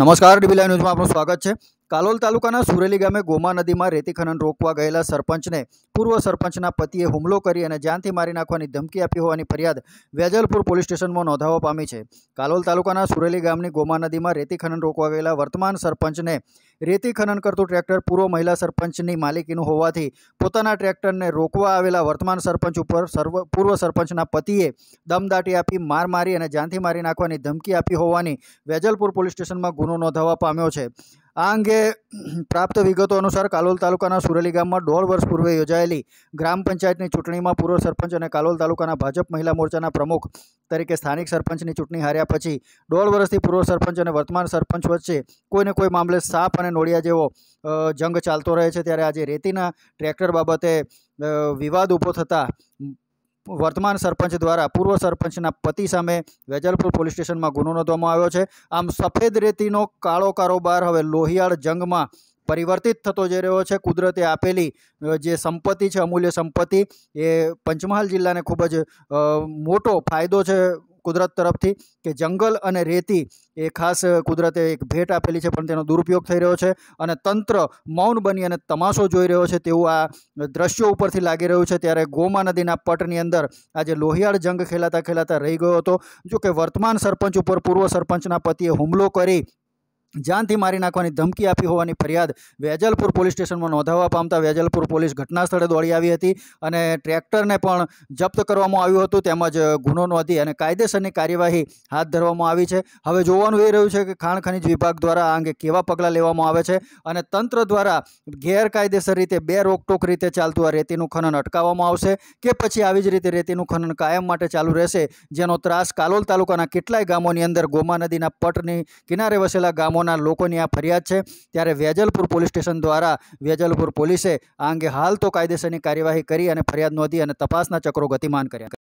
નમસ્કાર dB live ન્યૂઝમાં આપનું સ્વાગત છે કાલોલ તાલુકાના સુરેલી ગામે ગોમા નદીમાં રેતી ખનન રોકવા ગયેલા સરપંચને પૂર્વ સરપંચના પતિએ હુમલો કરી અને જાનથી મારી નાખવાની ધમકી આપી હોવાની ફરિયાદ વેજલપુર પોલીસ સ્ટેશનમાં નોંધાવવા પામી છે કાલોલ તાલુકાના સુરેલી ગામની ગોમા નદીમાં રેતી ખનન રોકવા ગયેલા વર્તમાન સરપંચને રેતી ખનન કરતું ટ્રેક્ટર પૂર્વ મહિલા સરપંચની માલિકીનું હોવાથી પોતાના ટ્રેક્ટરને રોકવા આવેલા વર્તમાન સરપંચ ઉપર સર્વ પૂર્વ સરપંચના પતિએ દમદાટી આપી માર મારી અને જાનથી મારી નાખવાની ધમકી આપી હોવાની વેજલપુર પોલીસ સ્ટેશનમાં ગુનો નોંધાવા પામ્યો છે આ અંગે પ્રાપ્ત વિગતો અનુસાર કાલોલ તાલુકાના સુરેલી ગામમાં દોઢ વર્ષ પૂર્વે યોજાયેલી ગ્રામ પંચાયતની ચૂંટણીમાં પૂર્વ સરપંચ અને કાલોલ તાલુકાના ભાજપ મહિલા મોરચાના પ્રમુખ તરીકે સ્થાનિક સરપંચની ચૂંટણી હાર્યા પછી દોઢ વર્ષથી પૂર્વ સરપંચ અને વર્તમાન સરપંચ વચ્ચે કોઈને કોઈ મામલે સાપ અને નોળિયા જેવો જંગ ચાલતો રહે છે ત્યારે આજે રેતીના ટ્રેક્ટર બાબતે વિવાદ ઊભો થતાં વર્તમાન સરપંચ દ્વારા પૂર્વ સરપંચના પતિ સામે વેજલપુર પોલીસ સ્ટેશનમાં ગુનો નોંધવામાં આવ્યો છે આમ સફેદ રેતીનો કાળો કારોબાર હવે લોહિયાળ જંગમાં પરિવર્તિત થતો જઈ રહ્યો છે કુદરતે આપેલી જે સંપત્તિ છે અમૂલ્ય સંપત્તિ એ પંચમહાલ જિલ્લાને ખૂબ જ મોટો ફાયદો છે કુદરત તરફથી કે જંગલ અને રેતી એ ખાસ કુદરતે એક ભેટ આપેલી છે પણ તેનો દુરુપયોગ થઈ રહ્યો છે અને તંત્ર મૌન બની અને તમાશો જોઈ રહ્યો છે તેવું આ દ્રશ્યો ઉપરથી લાગી રહ્યું છે ત્યારે ગોમા નદીના પટની અંદર આજે લોહિયાળ જંગ ખેલાતા ખેલાતા રહી ગયો હતો જો કે વર્તમાન સરપંચ ઉપર પૂર્વ સરપંચના પતિએ હુમલો કરી જાનથી મારી નાખવાની ધમકી આપી હોવાની ફરિયાદ વેજલપુર પોલીસ સ્ટેશનમાં નોંધાવવા પામતા વેજલપુર પોલીસ ઘટના સ્થળે દોડી આવી હતી અને ટ્રેક્ટરને પણ જપ્ત કરવામાં આવ્યું હતું તેમજ ગુનો નોંધી અને કાયદેસરની કાર્યવાહી હાથ ધરવામાં આવી છે હવે જોવાનું એ રહ્યું છે કે ખાણ ખનિજ વિભાગ દ્વારા આ અંગે કેવા પગલાં લેવામાં આવે છે અને તંત્ર દ્વારા ગેરકાયદેસર રીતે બે રોકટોક રીતે ચાલતું આ રેતીનું ખનન અટકાવવામાં આવશે કે પછી આવી જ રીતે રેતીનું ખનન કાયમ માટે ચાલુ રહેશે જેનો ત્રાસ કાલોલ તાલુકાના કેટલાય ગામોની અંદર ગોમા નદીના પટની કિનારે વસેલા ગામો ગામોના લોકોની આ ફરિયાદ છે ત્યારે વેજલપુર પોલીસ સ્ટેશન દ્વારા વેજલપુર પોલીસે આ અંગે હાલ તો કાયદેસરની કાર્યવાહી કરી અને ફરિયાદ નોંધી અને તપાસના ચક્રો ગતિમાન કર્યા